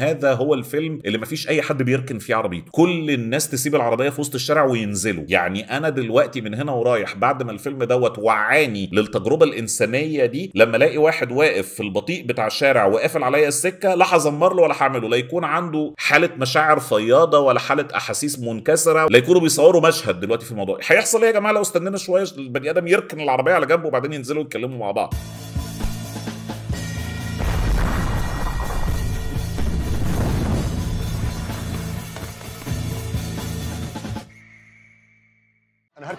هذا هو الفيلم اللي مفيش اي حد بيركن فيه عربيته كل الناس تسيب العربيه في وسط الشارع وينزلوا يعني انا دلوقتي من هنا ورايح بعد ما الفيلم دوت وعاني للتجربه الانسانيه دي لما الاقي واحد واقف في البطيء بتاع الشارع وقافل عليا السكه لا هزمر له ولا هعمله لا يكون عنده حاله مشاعر فياضه ولا حاله احاسيس منكسره لا يكونوا بيصوروا مشهد دلوقتي في الموضوع هيحصل ايه يا جماعه لو استنينا شويه البني ادم يركن العربيه على جنبه وبعدين ينزلوا يتكلموا مع بعض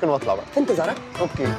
ممكن واطلع بقى في انتظارك اوكي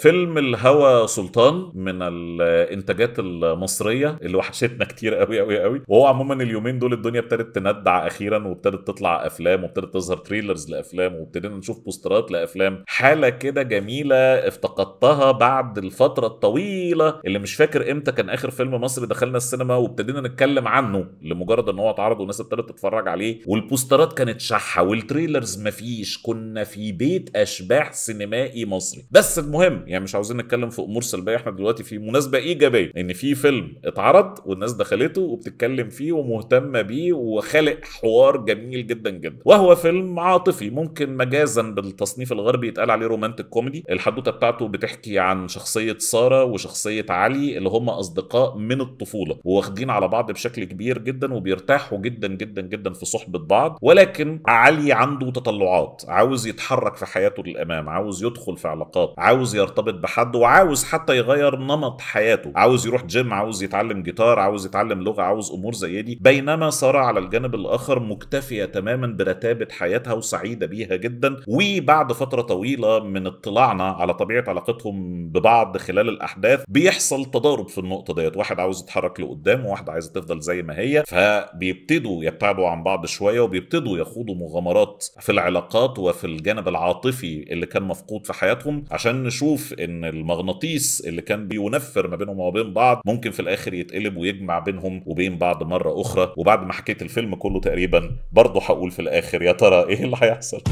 فيلم الهوى سلطان من الانتاجات المصريه اللي وحشتنا كتير قوي قوي قوي وهو عموما اليومين دول الدنيا ابتدت تندع اخيرا وابتدت تطلع افلام وابتدت تظهر تريلرز لافلام وابتدينا نشوف بوسترات لافلام حاله كده جميله افتقدتها بعد الفتره الطويله اللي مش فاكر امتى كان اخر فيلم مصري دخلنا السينما وابتدينا نتكلم عنه لمجرد ان هو اتعرض والناس ابتدت تتفرج عليه والبوسترات كانت شحه والتريلرز مفيش كنا في بيت اشباح سينمائي مصري بس المهم يعني مش عاوزين نتكلم في امور سلبيه احنا دلوقتي في مناسبه ايجابيه ان في فيلم اتعرض والناس دخلته وبتتكلم فيه ومهتمه بيه وخلق حوار جميل جدا جدا وهو فيلم عاطفي ممكن مجازا بالتصنيف الغربي يتقال عليه رومانتك كوميدي الحدوته بتاعته بتحكي عن شخصيه ساره وشخصيه علي اللي هم اصدقاء من الطفوله وواخدين على بعض بشكل كبير جدا وبيرتاحوا جدا جدا جدا في صحبه بعض ولكن علي عنده تطلعات عاوز يتحرك في حياته للامام عاوز يدخل في علاقات عاوز يرتبط مرتبط بحد وعاوز حتى يغير نمط حياته عاوز يروح جيم عاوز يتعلم جيتار عاوز يتعلم لغه عاوز امور زي دي بينما ساره على الجانب الاخر مكتفيه تماما برتابه حياتها وسعيده بيها جدا وبعد فتره طويله من اطلاعنا على طبيعه علاقتهم ببعض خلال الاحداث بيحصل تضارب في النقطه ديت واحد عاوز يتحرك لقدام وواحده عايزه تفضل زي ما هي فبيبتدوا يبتعدوا عن بعض شويه وبيبتدوا يخوضوا مغامرات في العلاقات وفي الجانب العاطفي اللي كان مفقود في حياتهم عشان نشوف ان المغناطيس اللي كان بينفر ما بينهم وما بين بعض ممكن في الاخر يتقلب ويجمع بينهم وبين بعض مره اخرى وبعد ما حكيت الفيلم كله تقريبا برضه هقول في الاخر يا ترى ايه اللي هيحصل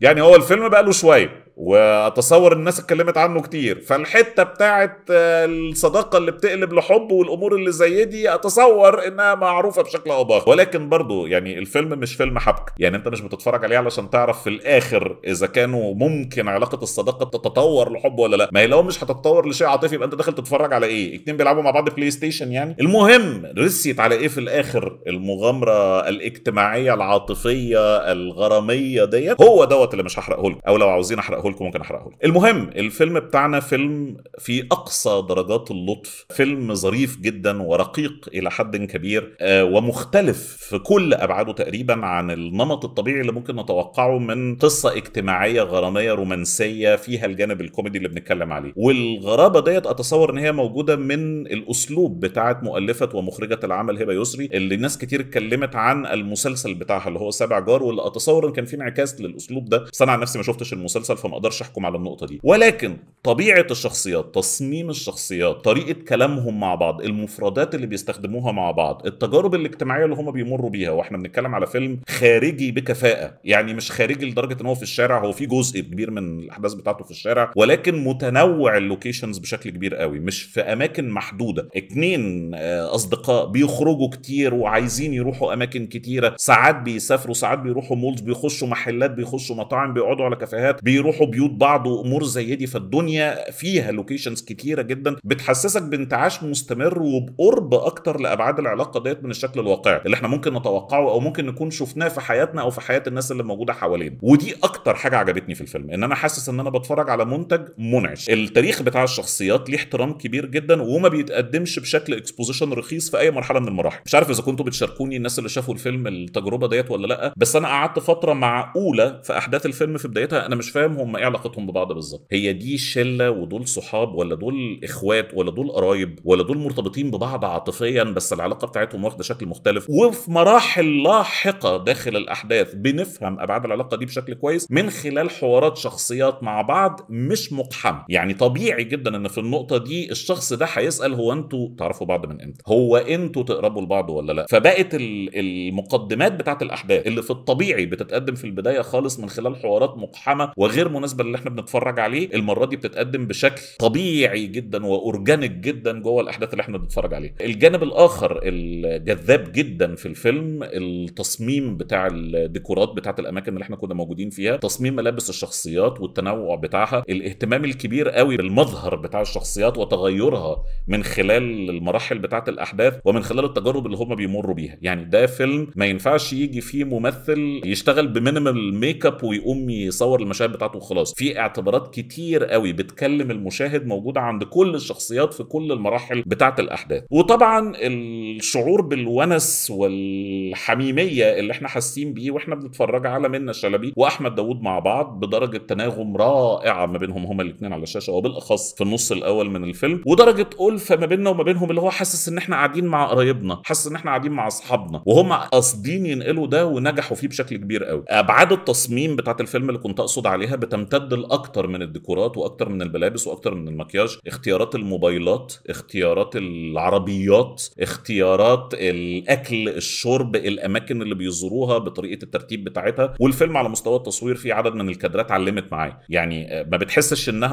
يعني هو الفيلم بقاله شويه واتصور الناس اتكلمت عنه كتير فالحته بتاعه آه، الصداقه اللي بتقلب لحب والامور اللي زي دي اتصور انها معروفه بشكل او باخر ولكن برضه يعني الفيلم مش فيلم حبكه يعني انت مش بتتفرج عليه علشان تعرف في الاخر اذا كانوا ممكن علاقه الصداقه تتطور لحب ولا لا ما هي لو مش هتتطور لشيء عاطفي يبقى انت داخل تتفرج على ايه اتنين بيلعبوا مع بعض بلاي ستيشن يعني المهم رسيت على ايه في الاخر المغامره الاجتماعيه العاطفيه الغراميه ديت هو دوت اللي مش هحرقه لكم او لو عاوزين احرقه احرقه لكم ممكن احرقه لكم المهم الفيلم بتاعنا فيلم في اقصى درجات اللطف فيلم ظريف جدا ورقيق الى حد كبير آه، ومختلف في كل ابعاده تقريبا عن النمط الطبيعي اللي ممكن نتوقعه من قصه اجتماعيه غراميه رومانسيه فيها الجانب الكوميدي اللي بنتكلم عليه والغرابه ديت اتصور ان هي موجوده من الاسلوب بتاع مؤلفه ومخرجه العمل هبه يسري اللي ناس كتير اتكلمت عن المسلسل بتاعها اللي هو سبع جار واللي اتصور ان كان في انعكاس للاسلوب ده بس انا عن نفسي ما شفتش المسلسل فما فما اقدرش احكم على النقطه دي ولكن طبيعه الشخصيات تصميم الشخصيات طريقه كلامهم مع بعض المفردات اللي بيستخدموها مع بعض التجارب الاجتماعيه اللي هم بيمروا بيها واحنا بنتكلم على فيلم خارجي بكفاءه يعني مش خارجي لدرجه ان هو في الشارع هو في جزء كبير من الاحداث بتاعته في الشارع ولكن متنوع اللوكيشنز بشكل كبير قوي مش في اماكن محدوده اتنين آه، اصدقاء بيخرجوا كتير وعايزين يروحوا اماكن كتيره ساعات بيسافروا ساعات بيروحوا مولز بيخشوا محلات بيخشوا مطاعم بيقعدوا على كافيهات بيروحوا بيروحوا بيوت بعض وامور زي دي فالدنيا فيها لوكيشنز كتيره جدا بتحسسك بانتعاش مستمر وبقرب اكتر لابعاد العلاقه ديت من الشكل الواقعي اللي احنا ممكن نتوقعه او ممكن نكون شفناه في حياتنا او في حياه الناس اللي موجوده حوالينا ودي اكتر حاجه عجبتني في الفيلم ان انا حاسس ان انا بتفرج على منتج منعش التاريخ بتاع الشخصيات ليه احترام كبير جدا وما بيتقدمش بشكل اكسبوزيشن رخيص في اي مرحله من المراحل مش عارف اذا كنتوا بتشاركوني الناس اللي شافوا الفيلم التجربه ديت ولا لا بس انا قعدت فتره معقوله في احداث الفيلم في بدايتها انا مش فاهم هم هم ايه علاقتهم ببعض بالظبط هي دي شله ودول صحاب ولا دول اخوات ولا دول قرايب ولا دول مرتبطين ببعض عاطفيا بس العلاقه بتاعتهم واخده شكل مختلف وفي مراحل لاحقه داخل الاحداث بنفهم ابعاد العلاقه دي بشكل كويس من خلال حوارات شخصيات مع بعض مش مقحمه يعني طبيعي جدا ان في النقطه دي الشخص ده هيسال هو انتوا تعرفوا بعض من امتى هو انتوا تقربوا لبعض ولا لا فبقت المقدمات بتاعت الاحداث اللي في الطبيعي بتتقدم في البدايه خالص من خلال حوارات مقحمه وغير بالمناسبه اللي احنا بنتفرج عليه المره دي بتتقدم بشكل طبيعي جدا واورجانيك جدا جوه الاحداث اللي احنا بنتفرج عليها الجانب الاخر الجذاب جدا في الفيلم التصميم بتاع الديكورات بتاعه الاماكن اللي احنا كنا موجودين فيها تصميم ملابس الشخصيات والتنوع بتاعها الاهتمام الكبير قوي بالمظهر بتاع الشخصيات وتغيرها من خلال المراحل بتاعه الاحداث ومن خلال التجارب اللي هم بيمروا بيها يعني ده فيلم ما ينفعش يجي فيه ممثل يشتغل بمينيمال ميك اب ويقوم يصور المشاهد بتاعته خلاص في اعتبارات كتير قوي بتكلم المشاهد موجوده عند كل الشخصيات في كل المراحل بتاعه الاحداث وطبعا الشعور بالونس والحميميه اللي احنا حاسين بيه واحنا بنتفرج على منا شلبي واحمد داوود مع بعض بدرجه تناغم رائعه ما بينهم هما الاثنين على الشاشه وبالاخص في النص الاول من الفيلم ودرجه الفه ما بيننا وما بينهم اللي هو حاسس ان احنا قاعدين مع قرايبنا حاسس ان احنا قاعدين مع اصحابنا وهم قاصدين ينقلوا ده ونجحوا فيه بشكل كبير قوي ابعاد التصميم بتاعه الفيلم اللي كنت اقصد عليها بتم تمتد لاكثر من الديكورات واكثر من الملابس واكثر من المكياج اختيارات الموبايلات اختيارات العربيات اختيارات الاكل الشرب الاماكن اللي بيزوروها بطريقه الترتيب بتاعتها والفيلم على مستوى التصوير فيه عدد من الكادرات علمت معاه يعني آه، ما بتحسش انها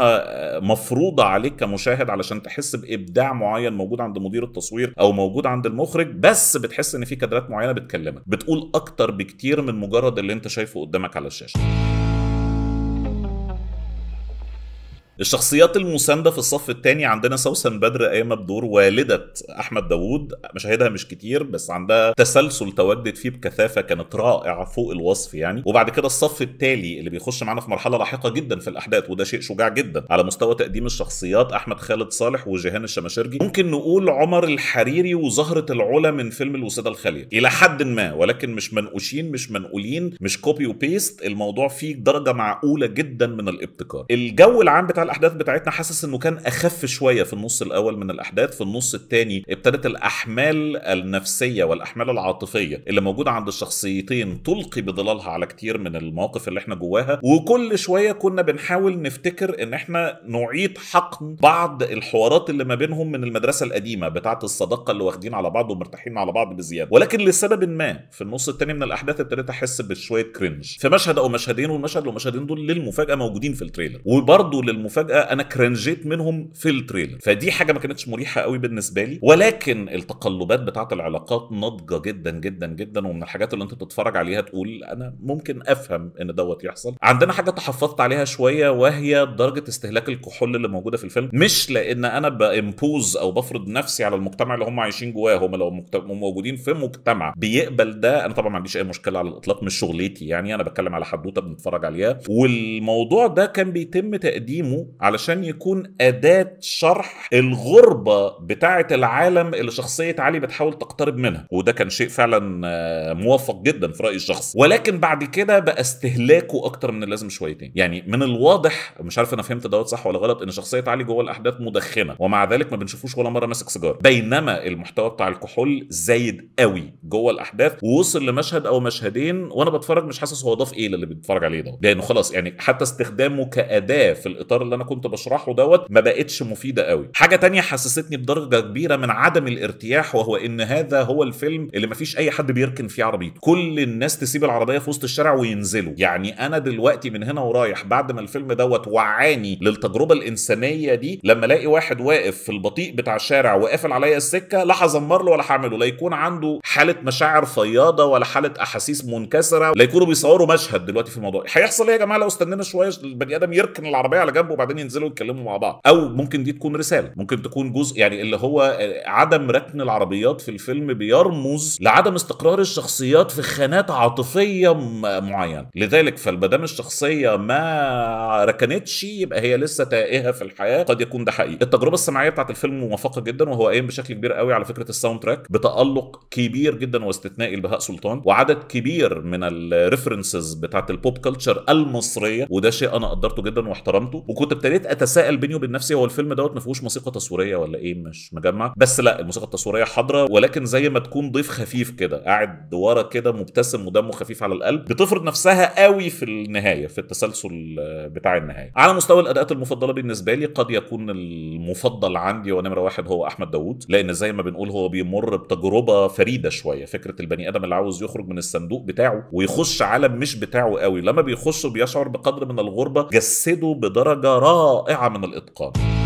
آه، مفروضه عليك كمشاهد علشان تحس بابداع معين موجود عند مدير التصوير او موجود عند المخرج بس بتحس ان في كادرات معينه بتكلمك بتقول اكتر بكتير من مجرد اللي انت شايفه قدامك على الشاشه الشخصيات المساندة في الصف الثاني عندنا سوسن بدر قايمة بدور والدة أحمد داوود مشاهدها مش كتير بس عندها تسلسل تواجدت فيه بكثافة كانت رائعة فوق الوصف يعني وبعد كده الصف التالي اللي بيخش معانا في مرحلة لاحقة جدا في الأحداث وده شيء شجاع جدا على مستوى تقديم الشخصيات أحمد خالد صالح وجيهان الشماشرجي ممكن نقول عمر الحريري وزهرة العلا من فيلم الوسادة الخالية إلى حد ما ولكن مش منقوشين مش منقولين مش كوبي وبيست الموضوع فيه درجة معقولة جدا من الابتكار الجو العام بتاع الاحداث بتاعتنا حاسس انه كان اخف شويه في النص الاول من الاحداث في النص الثاني ابتدت الاحمال النفسيه والاحمال العاطفيه اللي موجوده عند الشخصيتين تلقي بظلالها على كتير من المواقف اللي احنا جواها وكل شويه كنا بنحاول نفتكر ان احنا نعيد حقن بعض الحوارات اللي ما بينهم من المدرسه القديمه بتاعه الصداقه اللي واخدين على بعض ومرتاحين على بعض بزياده ولكن لسبب ما في النص الثاني من الاحداث ابتديت احس بشويه كرنج في مشهد او مشهدين والمشهد والمشهدين دول للمفاجاه موجودين في التريلر وبرضه للمفاجاه فجاه انا كرنجيت منهم في التريلر فدي حاجه ما كانتش مريحه قوي بالنسبه لي ولكن التقلبات بتاعه العلاقات ناضجه جدا جدا جدا ومن الحاجات اللي انت بتتفرج عليها تقول انا ممكن افهم ان دوت يحصل عندنا حاجه تحفظت عليها شويه وهي درجه استهلاك الكحول اللي موجوده في الفيلم مش لان انا بامبوز او بفرض نفسي على المجتمع اللي هم عايشين جواه هم لو موجودين في مجتمع بيقبل ده انا طبعا ما عنديش اي مشكله على الاطلاق مش شغلتي يعني انا بتكلم على حدوته بنتفرج عليها والموضوع ده كان بيتم تقديمه علشان يكون أداة شرح الغربة بتاعة العالم اللي شخصية علي بتحاول تقترب منها وده كان شيء فعلا آه، موفق جدا في رأيي الشخصي ولكن بعد كده بقى استهلاكه أكتر من اللازم شويتين يعني من الواضح مش عارف أنا فهمت دوت صح ولا غلط إن شخصية علي جوه الأحداث مدخنة ومع ذلك ما بنشوفوش ولا مرة ماسك سيجارة بينما المحتوى بتاع الكحول زايد قوي جوه الأحداث ووصل لمشهد أو مشهدين وأنا بتفرج مش حاسس هو ضاف إيه للي بيتفرج عليه ده لأنه خلاص يعني حتى استخدامه كأداة في الإطار اللي انا كنت بشرحه دوت ما بقتش مفيده قوي حاجه تانية حسستني بدرجه كبيره من عدم الارتياح وهو ان هذا هو الفيلم اللي ما فيش اي حد بيركن فيه عربيته كل الناس تسيب العربيه في وسط الشارع وينزلوا يعني انا دلوقتي من هنا ورايح بعد ما الفيلم دوت وعاني للتجربه الانسانيه دي لما الاقي واحد واقف في البطيء بتاع الشارع وقافل عليا السكه لا هزمر له ولا هعمله لا يكون عنده حاله مشاعر فياضه ولا حاله احاسيس منكسره لا يكونوا بيصوروا مشهد دلوقتي في الموضوع هيحصل ايه يا جماعه لو استنينا شويه البني ادم يركن العربيه على جنبه وبعدين ينزلوا يتكلموا مع بعض او ممكن دي تكون رساله ممكن تكون جزء يعني اللي هو آه، عدم ركن العربيات في الفيلم بيرمز لعدم استقرار الشخصيات في خانات عاطفيه معينه لذلك فالمدام الشخصيه ما ركنتش يبقى هي لسه تائهه في الحياه قد يكون ده حقيقي التجربه السمعيه بتاعت الفيلم موافقه جدا وهو قايم بشكل كبير قوي على فكره الساوند تراك بتالق كبير جدا واستثنائي لبهاء سلطان وعدد كبير من الريفرنسز بتاعت البوب كلتشر المصريه وده شيء انا قدرته جدا واحترمته وكنت كنت ابتديت اتساءل بيني وبين نفسي هو الفيلم دوت ما فيهوش موسيقى تصويريه ولا ايه مش مجمع بس لا الموسيقى التصويريه حاضره ولكن زي ما تكون ضيف خفيف كده قاعد ورا كده مبتسم ودمه خفيف على القلب بتفرض نفسها قوي في النهايه في التسلسل بتاع النهايه على مستوى الاداءات المفضله بالنسبه لي قد يكون المفضل عندي ونمره واحد هو احمد داوود لان زي ما بنقول هو بيمر بتجربه فريده شويه فكره البني ادم اللي عاوز يخرج من الصندوق بتاعه ويخش عالم مش بتاعه قوي لما بيخش بيشعر بقدر من الغربه جسده بدرجه رائعه من الاتقان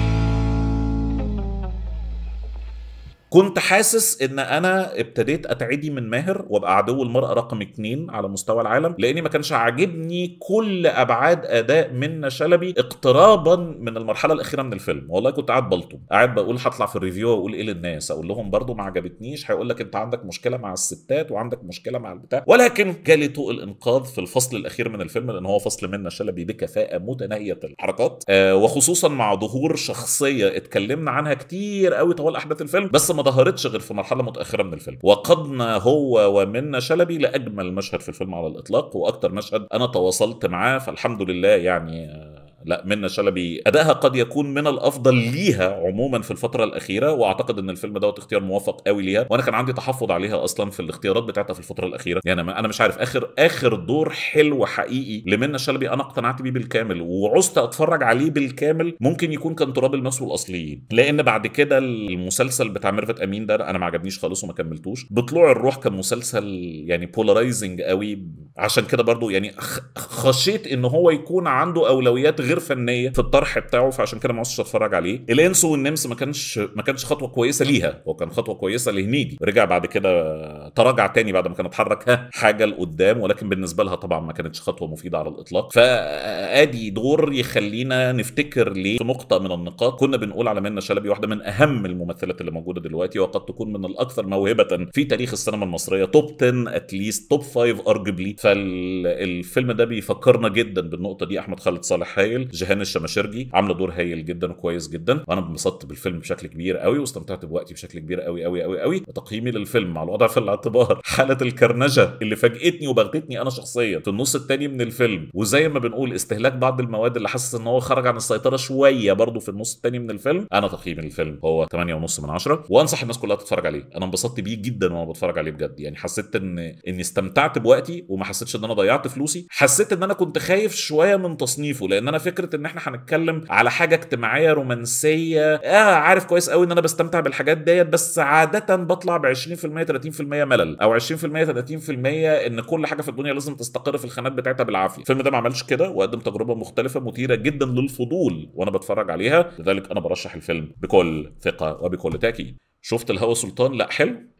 كنت حاسس ان انا ابتديت اتعدي من ماهر وابقى عدو المراه رقم اتنين على مستوى العالم لاني ما كانش عاجبني كل ابعاد اداء منا شلبي اقترابا من المرحله الاخيره من الفيلم والله كنت قاعد بلطم قاعد بقول هطلع في الريفيو واقول ايه للناس اقول لهم برضو ما عجبتنيش هيقول لك انت عندك مشكله مع الستات وعندك مشكله مع البتاع ولكن جالي طوق الانقاذ في الفصل الاخير من الفيلم لان هو فصل منا شلبي بكفاءه متناهيه الحركات آه وخصوصا مع ظهور شخصيه اتكلمنا عنها كتير قوي طوال احداث الفيلم بس ما ما ظهرتش غير في مرحله متاخره من الفيلم وقدنا هو ومنا شلبي لاجمل مشهد في الفيلم على الاطلاق واكتر مشهد انا تواصلت معاه فالحمد لله يعني لا منى شلبي ادائها قد يكون من الافضل ليها عموما في الفتره الاخيره واعتقد ان الفيلم دوت اختيار موفق قوي ليها وانا كان عندي تحفظ عليها اصلا في الاختيارات بتاعتها في الفتره الاخيره يعني انا مش عارف اخر اخر دور حلو حقيقي لمنى شلبي انا اقتنعت بيه بالكامل وعزت اتفرج عليه بالكامل ممكن يكون كان تراب الماس والاصليين لان بعد كده المسلسل بتاع ميرفت امين ده انا ما عجبنيش خالص وما كملتوش بطلوع الروح كان مسلسل يعني بولارايزنج قوي عشان كده برضو يعني خشيت ان هو يكون عنده اولويات غير فنيه في الطرح بتاعه فعشان كده ما عوزتش اتفرج عليه الانس والنمس ما كانش ما كانش خطوه كويسه ليها هو كان خطوه كويسه لهنيدي رجع بعد كده تراجع تاني بعد ما كان اتحرك حاجه لقدام ولكن بالنسبه لها طبعا ما كانتش خطوه مفيده على الاطلاق فادي دور يخلينا نفتكر ليه في نقطه من النقاط كنا بنقول على منى شلبي واحده من اهم الممثلات اللي موجوده دلوقتي وقد تكون من الاكثر موهبه في تاريخ السينما المصريه توب 10 اتليست توب 5 ارجبلي فالفيلم ده بيفكرنا جدا بالنقطه دي احمد خالد صالح هايل جيهان الشماشرجي عامله دور هايل جدا وكويس جدا وانا انبسطت بالفيلم بشكل كبير قوي واستمتعت بوقتي بشكل كبير قوي قوي قوي قوي تقييمي للفيلم مع الوضع في الاعتبار حاله الكرنجه اللي فاجئتني وبغتتني انا شخصيا في النص الثاني من الفيلم وزي ما بنقول استهلاك بعض المواد اللي حاسس ان هو خرج عن السيطره شويه برضه في النص الثاني من الفيلم انا تقييمي للفيلم هو 8.5 من 10 وانصح الناس كلها تتفرج عليه انا انبسطت بيه جدا وانا بتفرج عليه بجد يعني حسيت ان اني استمتعت بوقتي وما حسيتش ان انا ضيعت فلوسي حسيت ان انا كنت خايف شويه من تصنيفه لان انا فكره ان احنا هنتكلم على حاجه اجتماعيه رومانسيه اه عارف كويس قوي ان انا بستمتع بالحاجات ديت بس عاده بطلع ب 20% 30% ملل او 20% 30% ان كل حاجه في الدنيا لازم تستقر في الخانات بتاعتها بالعافيه الفيلم ده ما عملش كده وقدم تجربه مختلفه مثيره جدا للفضول وانا بتفرج عليها لذلك انا برشح الفيلم بكل ثقه وبكل تاكيد شفت الهوى سلطان لا حلو